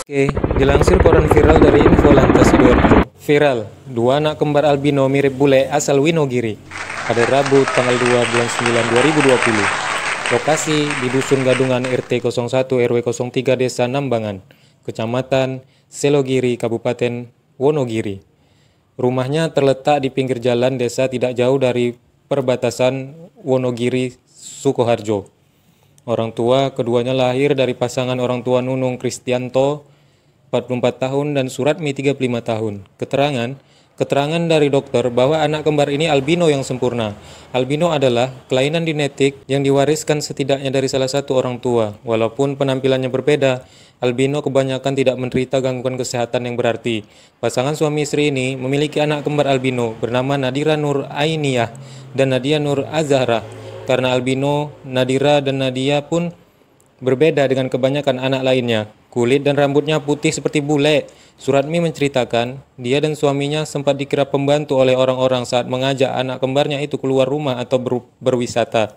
Oke, dilansir koran viral dari Info Lantas Viral, dua anak kembar albino mirip bule asal Winogiri pada Rabu tanggal 2 bulan 9 2020. Lokasi di Dusun Gadungan RT 01 RW 03 Desa Nambangan, Kecamatan Selogiri, Kabupaten Wonogiri. Rumahnya terletak di pinggir jalan desa tidak jauh dari perbatasan Wonogiri, Sukoharjo. Orang tua keduanya lahir dari pasangan orang tua Nunung Kristianto, 44 tahun, dan Suratmi, 35 tahun. Keterangan, Keterangan dari dokter bahwa anak kembar ini albino yang sempurna. Albino adalah kelainan genetik yang diwariskan setidaknya dari salah satu orang tua. Walaupun penampilannya berbeda, albino kebanyakan tidak menderita gangguan kesehatan yang berarti. Pasangan suami istri ini memiliki anak kembar albino bernama Nadira Nur Ainiyah dan Nadia Nur Azahra. Karena albino, Nadira dan Nadia pun berbeda dengan kebanyakan anak lainnya. Kulit dan rambutnya putih seperti bule. Suratmi menceritakan, dia dan suaminya sempat dikira pembantu oleh orang-orang saat mengajak anak kembarnya itu keluar rumah atau ber berwisata.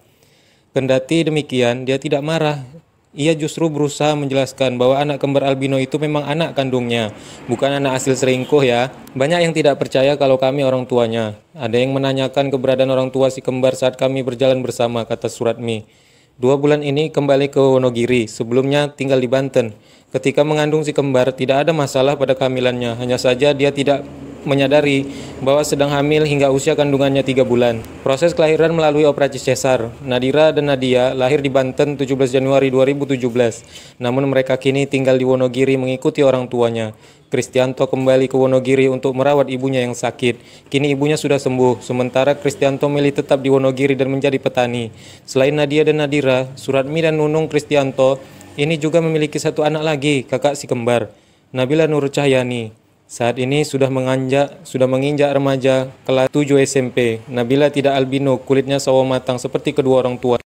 Kendati demikian, dia tidak marah. Ia justru berusaha menjelaskan bahwa anak kembar albino itu memang anak kandungnya, bukan anak hasil seringkuh ya. Banyak yang tidak percaya kalau kami orang tuanya. Ada yang menanyakan keberadaan orang tua si kembar saat kami berjalan bersama, kata Suratmi. Dua bulan ini kembali ke Wonogiri, sebelumnya tinggal di Banten. Ketika mengandung si kembar, tidak ada masalah pada kehamilannya, hanya saja dia tidak menyadari bahwa sedang hamil hingga usia kandungannya 3 bulan. Proses kelahiran melalui operasi cesar. Nadira dan Nadia lahir di Banten 17 Januari 2017. Namun mereka kini tinggal di Wonogiri mengikuti orang tuanya. Kristianto kembali ke Wonogiri untuk merawat ibunya yang sakit. Kini ibunya sudah sembuh, sementara Kristianto milih tetap di Wonogiri dan menjadi petani. Selain Nadia dan Nadira, Suratmi dan Nunung Kristianto ini juga memiliki satu anak lagi, kakak si kembar, Nabila Nur Cahyani. Saat ini sudah menganjak, sudah menginjak remaja kelas 7 SMP. Nabila tidak albino, kulitnya sawo matang seperti kedua orang tua.